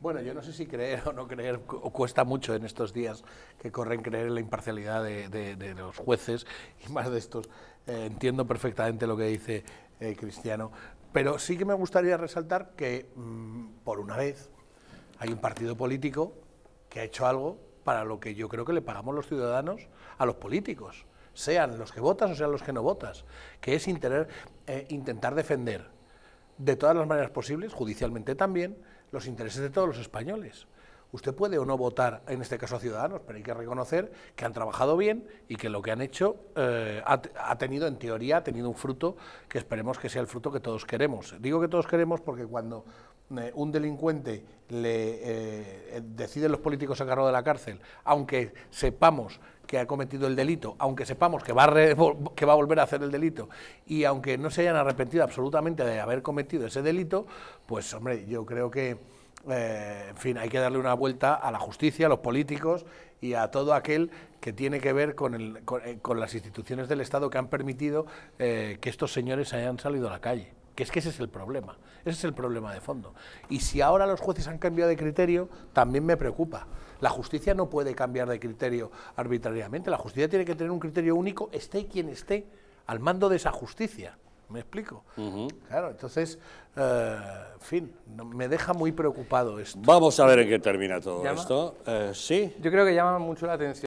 Bueno, yo no sé si creer o no creer o cuesta mucho en estos días que corren creer en la imparcialidad de, los jueces y más de estos. Eh, entiendo perfectamente lo que dice eh, Cristiano, pero sí que me gustaría resaltar que mm, por una vez hay un partido político que ha hecho algo para lo que yo creo que le pagamos los ciudadanos a los políticos, sean los que votas o sean los que no votas, que es eh, intentar defender de todas las maneras posibles, judicialmente también, los intereses de todos los españoles. Usted puede o no votar, en este caso a Ciudadanos, pero hay que reconocer que han trabajado bien y que lo que han hecho eh, ha, tenido, en teoría, ha tenido un fruto que esperemos que sea el fruto que todos queremos. Digo que todos queremos porque cuando eh, un delincuente le eh, deciden los políticos a cargo de la cárcel, aunque sepamos que ha cometido el delito, aunque sepamos que va, a que va a volver a hacer el delito y aunque no se hayan arrepentido absolutamente de haber cometido ese delito, pues hombre, yo creo que, eh, en fin, hay que darle una vuelta a la justicia, a los políticos y a todo aquel que tiene que ver con, eh, las instituciones del Estado que han permitido eh, que estos señores hayan salido a la calle. Que es que ese es el problema, ese es el problema de fondo. Y si ahora los jueces han cambiado de criterio, también me preocupa. La justicia no puede cambiar de criterio arbitrariamente. La justicia tiene que tener un criterio único, esté quien esté al mando de esa justicia. ¿Me explico? Claro, entonces, eh, en fin, me deja muy preocupado esto. Vamos a ver en qué termina todo esto. Eh, sí. Yo creo que llama mucho la atención.